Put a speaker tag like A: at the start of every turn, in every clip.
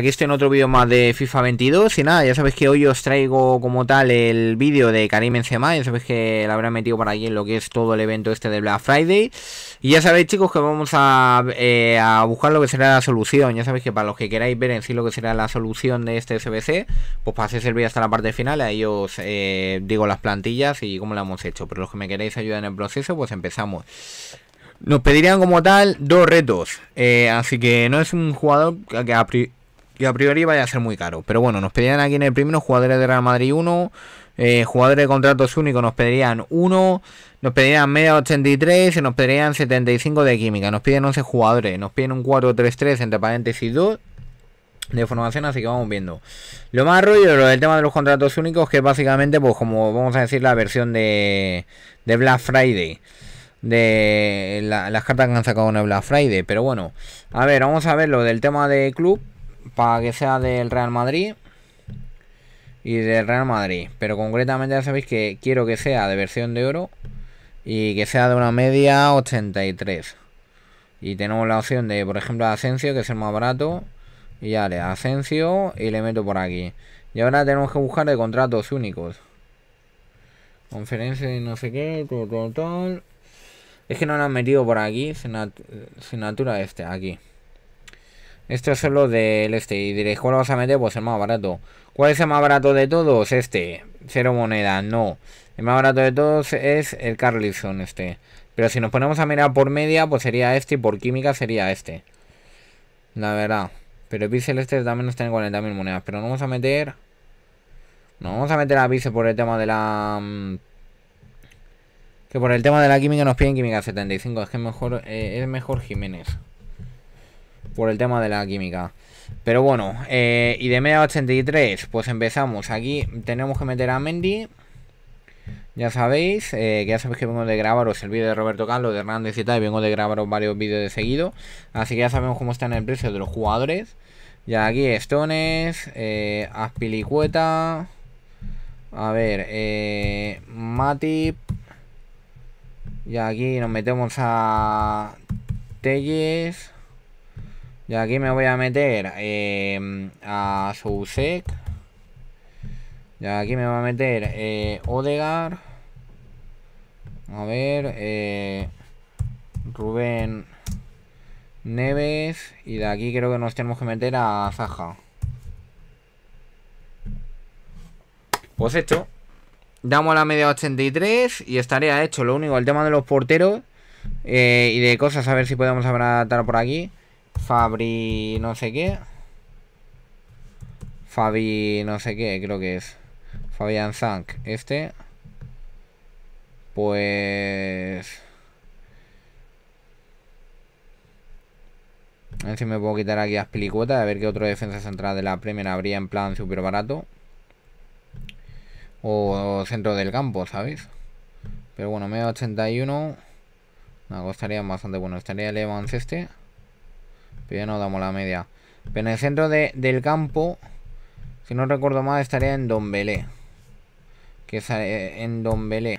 A: Aquí estoy en otro vídeo más de FIFA 22 y nada, ya sabéis que hoy os traigo como tal el vídeo de Karim Benzema, ya sabéis que lo habrán metido por aquí en lo que es todo el evento este de Black Friday y ya sabéis chicos que vamos eh, a, buscar lo que será la solución, ya sabéis que para los que queráis ver en sí lo que será la solución de este SBC, pues paséis el vídeo hasta la parte final, ahí os eh, digo las plantillas y cómo lo hemos hecho, pero los que me queréis ayudar en el proceso pues empezamos. Nos pedirían como tal dos retos, eh, así que no es un jugador que a y a priori vaya a ser muy caro. Pero bueno, nos pedían aquí en el primero jugadores de Real Madrid 1, eh, jugadores de contratos únicos nos pedirían 1, nos pedirían media 83 y nos pedirían 75 de química. Nos piden 11 jugadores, nos piden un 4-3-3 entre paréntesis 2 de formación, así que vamos viendo. Lo más rollo, lo del tema de los contratos únicos, que básicamente, pues como vamos a decir, la versión de, de Black Friday. De las cartas que han sacado en Black Friday. Pero bueno, a ver, vamos a ver lo del tema de club para que sea del Real Madrid y del Real Madrid. Pero concretamente ya sabéis que quiero que sea de versión de oro y que sea de una media 83. Y tenemos la opción de, por ejemplo, Asensio, que es el más barato. Y ya le Asensio y le meto por aquí. Y ahora tenemos que buscar de contratos únicos. Conferencia y no sé qué, Es que no lo han metido por aquí, sin, este, aquí. Este es solo del este. Y diréis, ¿cuál vas a meter? Pues el más barato. ¿Cuál es el más barato de todos? Este. Cero monedas, no. El más barato de todos es el Carlison este. Pero si nos ponemos a mirar por media, pues sería este. Y por química sería este. La verdad. Pero el Pixel este también nos tiene 40.000 monedas. Pero no vamos a meter... No vamos a meter a Pixel por el tema de la... Mm, que por el tema de la química nos piden química 75. Es que mejor, eh, es mejor Jiménez por el tema de la química. Pero bueno, eh, y de media 83, pues empezamos. Aquí tenemos que meter a Mendy. Ya sabéis, eh, que ya sabéis que vengo de grabaros el vídeo de Roberto Carlos, de Hernández y tal, y vengo de grabaros varios vídeos de seguido. Así que ya sabemos cómo en el precio de los jugadores. Ya aquí Stones, eh, Aspilicueta. A ver, eh, Matip. Y aquí nos metemos a Telles. Y aquí me voy a meter em, a Sousek. Y aquí me va a meter eh, Odegar. A ver, eh, Rubén Neves. Y de aquí creo que nos tenemos que meter a Zaja. Pues hecho. Damos la media 83 y estaría hecho. Lo único, el tema de los porteros eh, y de cosas, a ver si podemos abratar por aquí. Fabri no sé qué. Fabi no sé qué, creo que es. Fabian Zank, este. Pues... A ver si me puedo quitar aquí las pelicuetas, a ver qué otro defensa central de la Premier habría en plan súper barato. O, centro del campo, ¿sabéis? Pero bueno, medio 81. Me costaría bastante bueno. Estaría Levance este. Pues no damos la media. Pero en el centro del campo, si no recuerdo mal, estaría en Don Belé. Que eh, en Don Belé.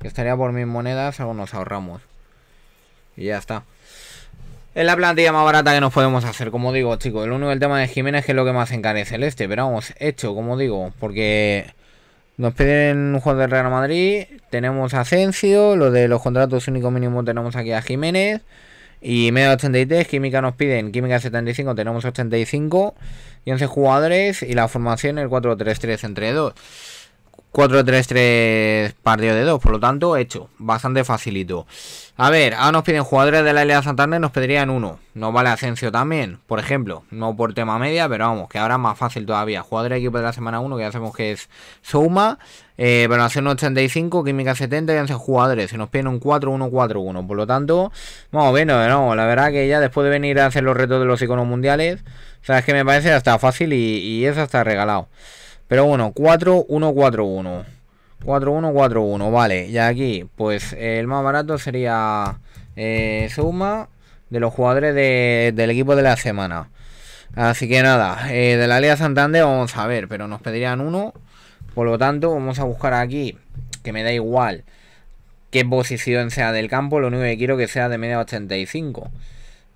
A: Que estaría por mis monedas, algo nos ahorramos. Y ya está. Es la plantilla más barata que nos podemos hacer, como digo, chicos. El único el tema de Jiménez que es lo que más encarece el este. Pero vamos, hecho, como digo, porque nos piden un juego de Real Madrid. Tenemos a Asensio, lo de los contratos único mínimo tenemos aquí a Jiménez. Y medio 83, química nos piden, química 75, tenemos 85 y 11 jugadores y la formación el 4-3-3 entre 2 4-3-3 partido de 2, por lo tanto, hecho, bastante facilito. A ver, ahora nos piden jugadores de la Liga Santander, nos pedirían uno. Nos vale Asensio también, por ejemplo, no por tema media, pero vamos, que ahora es más fácil todavía. Jugador de equipo de la semana 1, que ya sabemos que es Souma, eh, un 85, Química 70 y 11 jugadores. Y nos piden un 4-1-4-1, por lo tanto, vamos bueno, no, la verdad que ya después de venir a hacer los retos de los iconos mundiales, sabes que me parece hasta fácil y, eso está hasta regalado. Pero bueno, 4-1-4-1. 4-1-4-1, vale. Y aquí, pues el más barato sería eh, Suma de los jugadores del equipo de la semana. Así que nada, eh, de la Liga Santander vamos a ver, pero nos pedirían uno. Por lo tanto, vamos a buscar aquí, que me da igual qué posición sea del campo, lo único que quiero que sea de media 85.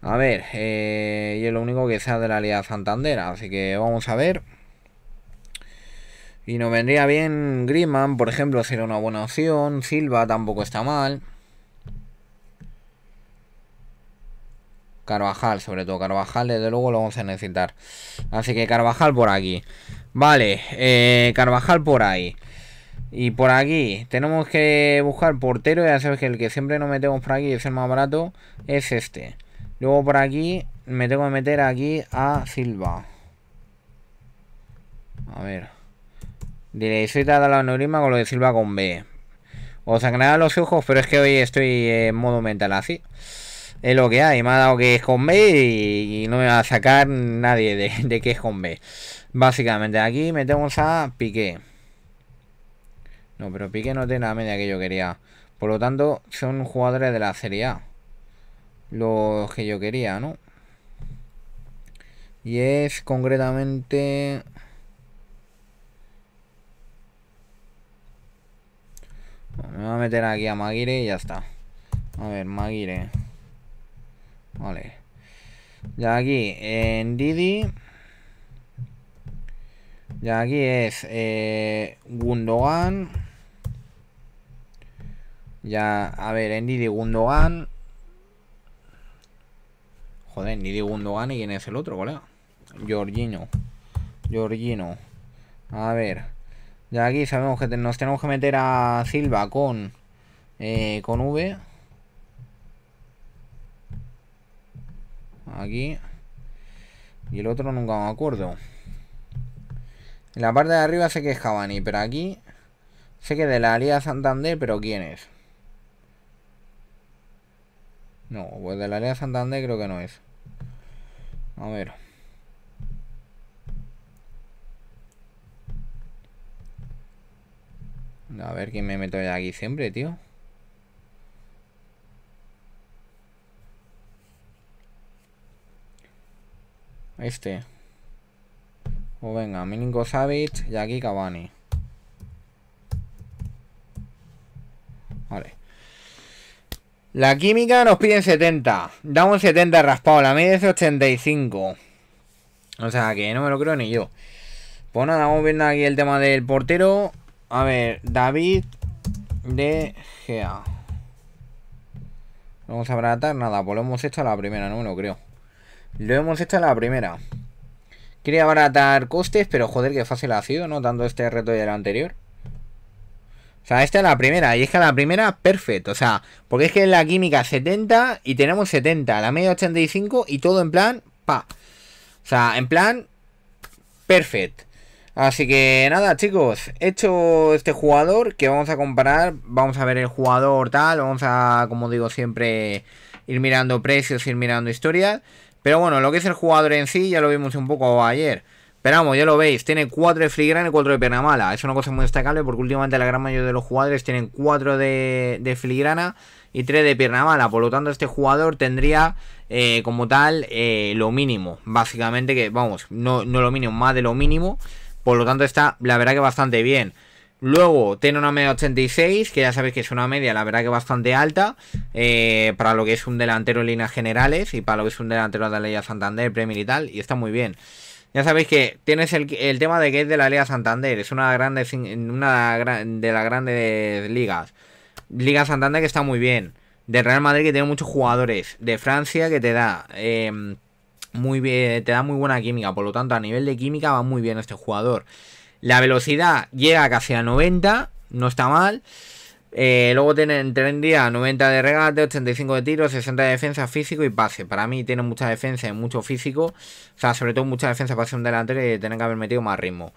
A: A ver, eh, y es lo único que sea de la Liga Santander, así que vamos a ver. Y nos vendría bien Griezmann, por ejemplo, sería una buena opción. Silva tampoco está mal. Carvajal, sobre todo. Carvajal, desde luego, lo vamos a necesitar. Así que Carvajal por aquí. Vale, eh, Carvajal por ahí. Y por aquí tenemos que buscar portero. Ya sabes que el que siempre nos metemos por aquí es el más barato. Es este. Luego por aquí me tengo que meter aquí a Silva. A ver. Diréis, de la neurisma con lo de Silva con B. o de los ojos, pero es que hoy estoy en modo mental así. Es lo que hay, me ha dado que es con B y, no me va a sacar nadie de, de, que es con B. Básicamente, aquí metemos a Piqué. No, pero Piqué no tiene la media que yo quería. Por lo tanto, son jugadores de la Serie A. Los que yo quería, ¿no? Y es concretamente... Me voy a meter aquí a Maguire y ya está. A ver, Maguire. Vale. Ya aquí en Didi. Ya aquí es eh, Gundogan. Ya, a ver, en Didi Gundogan. Joder, Didi Gundogan y quién es el otro, colega. Georgino Giorgino. A ver. Ya aquí sabemos que nos tenemos que meter a Silva con, eh, con V. Aquí. Y el otro nunca me acuerdo. En la parte de arriba sé que es Cavani, pero aquí sé que de la Liga Santander, pero ¿quién es? No, pues de la Liga Santander creo que no es. A ver. A ver quién me meto ya aquí siempre, tío. Este. O pues venga, Milinko Savic y aquí Cavani. Vale. La química nos piden 70. Damos 70 raspado. La media es 85. O sea que no me lo creo ni yo. Pues nada, vamos viendo aquí el tema del portero. A ver, David de Gea. No vamos a abaratar nada, pues lo hemos hecho a la primera, no me lo creo. Lo hemos hecho a la primera. Quería abaratar costes, pero joder, que fácil ha sido, ¿no? dando este reto y el anterior. O sea, esta es la primera, y es que a la primera, perfecto. O sea, porque es que la química 70 y tenemos 70, la media 85 y todo en plan, pa. O sea, en plan, perfecto. Así que nada chicos, hecho este jugador que vamos a comparar, vamos a ver el jugador tal, vamos a, como digo siempre, ir mirando precios, ir mirando historias. Pero bueno, lo que es el jugador en sí ya lo vimos un poco ayer. Pero vamos, ya lo veis, tiene 4 de filigrana y 4 de pierna mala. Es una cosa muy destacable porque últimamente la gran mayoría de los jugadores tienen 4 de, filigrana y 3 de pierna mala. Por lo tanto, este jugador tendría eh, como tal eh, lo mínimo. Básicamente que, vamos, no lo mínimo, más de lo mínimo por lo tanto, está la verdad que bastante bien. Luego tiene una media 86, que ya sabéis que es una media, la verdad que bastante alta, eh, para lo que es un delantero en líneas generales y para lo que es un delantero de la Liga Santander, Premier y tal, y está muy bien. Ya sabéis que tienes el, tema de que es de la Liga Santander, es una, grande, una de las grandes ligas. Liga Santander que está muy bien, de Real Madrid que tiene muchos jugadores, de Francia que te da... Em, muy bien, eh, te da muy buena química, por lo tanto a nivel de química va muy bien este jugador. La velocidad llega casi a 90, no está mal. Eh, luego tienen, tendría 90 de regate, 85 de tiro, 60 de defensa, físico y pase. Para mí tiene mucha defensa y mucho físico. O sea, sobre todo mucha defensa para ser un delantero y tener que haber metido más ritmo.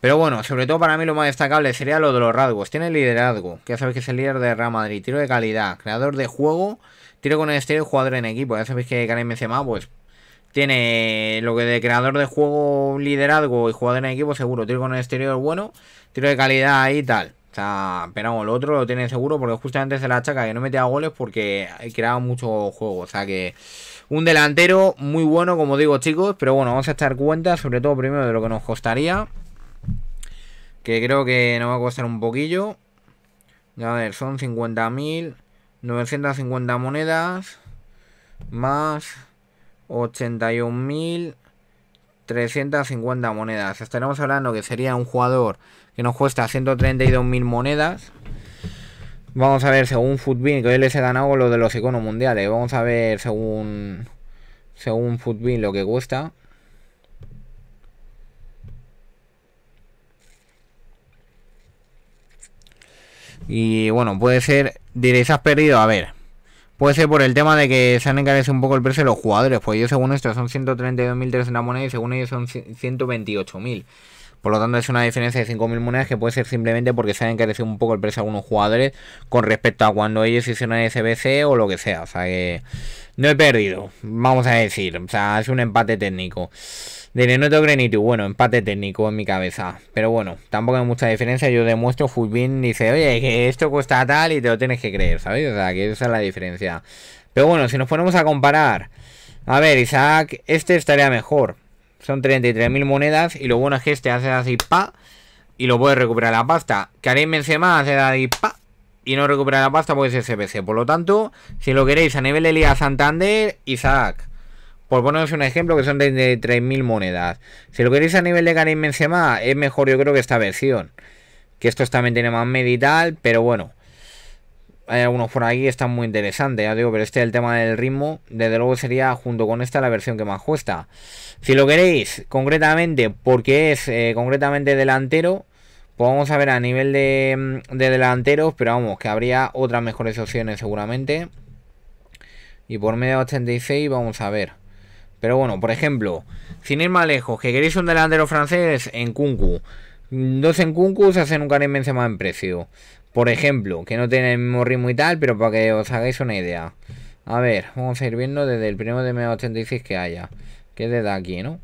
A: Pero bueno, sobre todo para mí lo más destacable sería lo de los rasgos. Tiene liderazgo, que ya sabéis que es el líder de Real Madrid. Tiro de calidad, creador de juego, tiro con el estilo jugador en equipo. Ya sabéis que Karim Benzema, pues tiene lo que de creador de juego, liderazgo y jugador en equipo seguro. Tiro con el exterior bueno, tiro de calidad ahí y tal. O sea, pero el otro lo tiene seguro porque justamente se la achaca que no a goles porque creado mucho juego. O sea que un delantero muy bueno, como digo chicos, pero bueno, vamos a estar cuenta sobre todo primero de lo que nos costaría. Que creo que nos va a costar un poquillo. Ya a ver, son 50.000, 950 monedas, más 81.350 monedas. Estaremos hablando que sería un jugador que nos cuesta 132.000 monedas. Vamos a ver según FUTBIN que hoy les he ganado lo de los iconos mundiales. Vamos a ver según según FUTBIN lo que cuesta. Y bueno, puede ser, diréis, has perdido, a ver, Puede ser por el tema de que se han encarecido un poco el precio de los jugadores, pues ellos según esto son 132.300 monedas y según ellos son 128.000. Por lo tanto es una diferencia de 5.000 monedas que puede ser simplemente porque se han encarecido un poco el precio de algunos jugadores con respecto a cuando ellos hicieron el SBC o lo que sea. O sea que no he perdido, vamos a decir. O sea, es un empate técnico. De ni tú, bueno, empate técnico en mi cabeza. Pero bueno, tampoco hay mucha diferencia. Yo demuestro, y dice, oye, que esto cuesta tal y te lo tienes que creer, ¿Sabes? O sea, que esa es la diferencia. Pero bueno, si nos ponemos a comparar, a ver, Isaac, este estaría mejor. Son 33.000 monedas y lo bueno es que este hace así, pa, y lo puede recuperar la pasta. Karim Benzema hace así, pa, y no recupera la pasta porque es SPC. Por lo tanto, si lo queréis a nivel de Liga Santander, Isaac por poneros un ejemplo, que son de, 3.000 monedas. Si lo queréis a nivel de Karim Benzema, es mejor yo creo que esta versión. Que estos también tiene más medital pero bueno. Hay algunos por aquí que están muy interesantes, ya digo, pero este es el tema del ritmo. Desde luego sería, junto con esta, la versión que más cuesta. Si lo queréis, concretamente, porque es eh, concretamente delantero, pues vamos a ver a nivel de, mm, de delanteros, pero vamos, que habría otras mejores opciones seguramente. Y por medio de 86 vamos a ver. Pero bueno, por ejemplo, sin ir más lejos, que queréis un delantero francés en Kunku. Dos en Kunku se hacen un Karim más en precio. Por ejemplo, que no tiene el mismo ritmo y tal, pero para que os hagáis una idea. A ver, vamos a ir viendo desde el primero de m 86 que haya. Que es desde aquí, ¿no?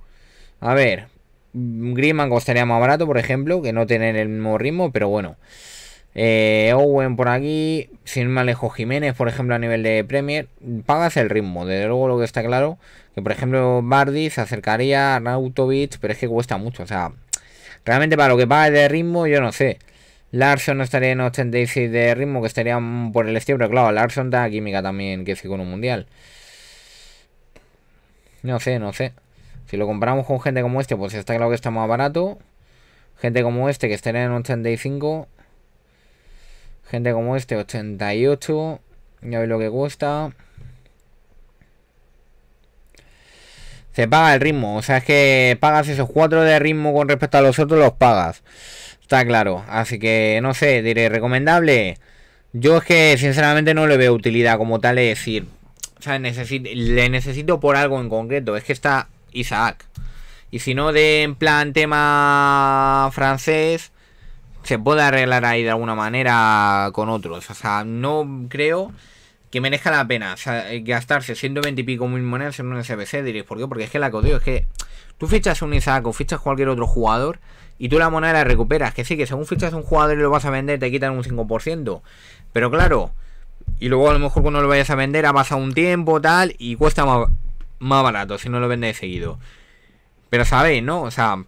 A: A ver, Griezmann costaría más barato, por ejemplo, que no tener el mismo ritmo, pero bueno. Eh, Owen por aquí, sin Malejo Jiménez, por ejemplo, a nivel de Premier, pagas el ritmo. Desde luego, lo que está claro, que por ejemplo, Bardi se acercaría a Nautovic, pero es que cuesta mucho. O sea, realmente para lo que paga de ritmo, yo no sé. Larson no estaría en 86 de ritmo, que estaría por el estilo, pero claro, Larson da química también, que es con un mundial. No sé, no sé. Si lo comparamos con gente como este, pues está claro que está más barato. Gente como este, que estaría en 85. Gente como este, 88. Ya veis lo que cuesta. Se paga el ritmo. O sea, es que pagas esos 4 de ritmo con respecto a los otros, los pagas. Está claro. Así que, no sé, diré, ¿recomendable? Yo es que, sinceramente, no le veo utilidad como tal. Es decir, o sea, le necesito por algo en concreto. Es que está Isaac. Y si no de en plan tema francés, se puede arreglar ahí de alguna manera con otros. O sea, no creo que merezca la pena o sea, eh, gastarse 120 y pico mil monedas en un SBC. Diréis, ¿por qué? Porque es que la digo es que tú fichas un Isaac o fichas cualquier otro jugador y tú la moneda la recuperas. Que sí, que según fichas un jugador y lo vas a vender, te quitan un 5%. Pero claro, y luego a lo mejor cuando lo vayas a vender ha pasado un tiempo, tal, y cuesta más, más barato si no lo vendes seguido. Pero sabéis, ¿no? O sea,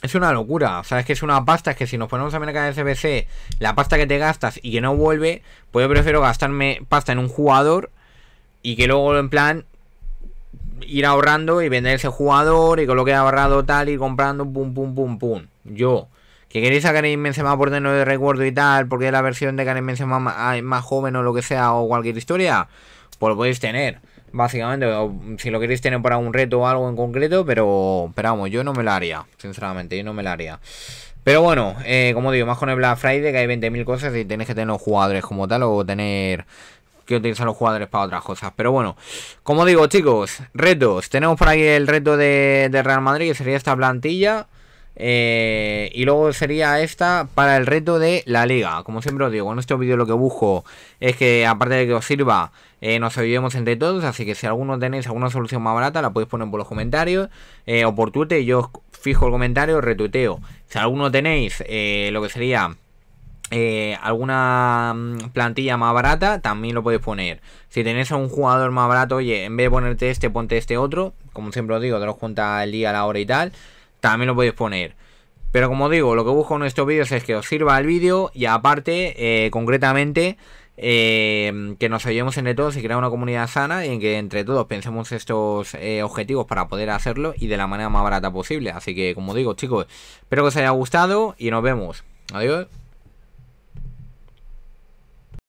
A: es una locura, sabes es que es una pasta, es que si nos ponemos a mirar cada SBC, la pasta que te gastas y que no vuelve, pues yo prefiero gastarme pasta en un jugador y que luego en plan ir ahorrando y vender ese jugador y con lo que he ahorrado tal y comprando pum pum pum pum. Yo, que queréis a Karim Benzema por tenerlo de recuerdo y tal, porque la versión de Karim Benzema es más joven o lo que sea o cualquier historia, pues lo podéis tener. Básicamente, si lo queréis tener para un reto o algo en concreto, pero, pero vamos, yo no me la haría, sinceramente, yo no me la haría. Pero bueno, eh, como digo, más con el Black Friday que hay 20.000 cosas y tenéis que tener los jugadores como tal o tener que utilizar los jugadores para otras cosas. Pero bueno, como digo, chicos, retos. Tenemos por ahí el reto de, de Real Madrid, que sería esta plantilla. Eh, y luego sería esta para el reto de la liga. Como siempre os digo, en este vídeo lo que busco es que aparte de que os sirva, eh, nos ayudemos entre todos. Así que si alguno tenéis alguna solución más barata, la podéis poner por los comentarios eh, o por Twitter. Yo os fijo el comentario, retuiteo. Si alguno tenéis lo que sería... alguna mm, plantilla más barata, también lo podéis poner. Si tenéis a un jugador más barato, oye, en vez de ponerte este, ponte este otro. Como siempre os digo, te lo junta el día, a la hora y tal también lo podéis poner. Pero como digo, lo que busco en estos vídeos es que os sirva el vídeo y aparte, eh, concretamente, eh, que nos ayudemos entre todos y crear una comunidad sana y en que entre todos pensemos estos eh, objetivos para poder hacerlo y de la manera más barata posible. Así que, como digo, chicos, espero que os haya gustado y nos vemos. Adiós.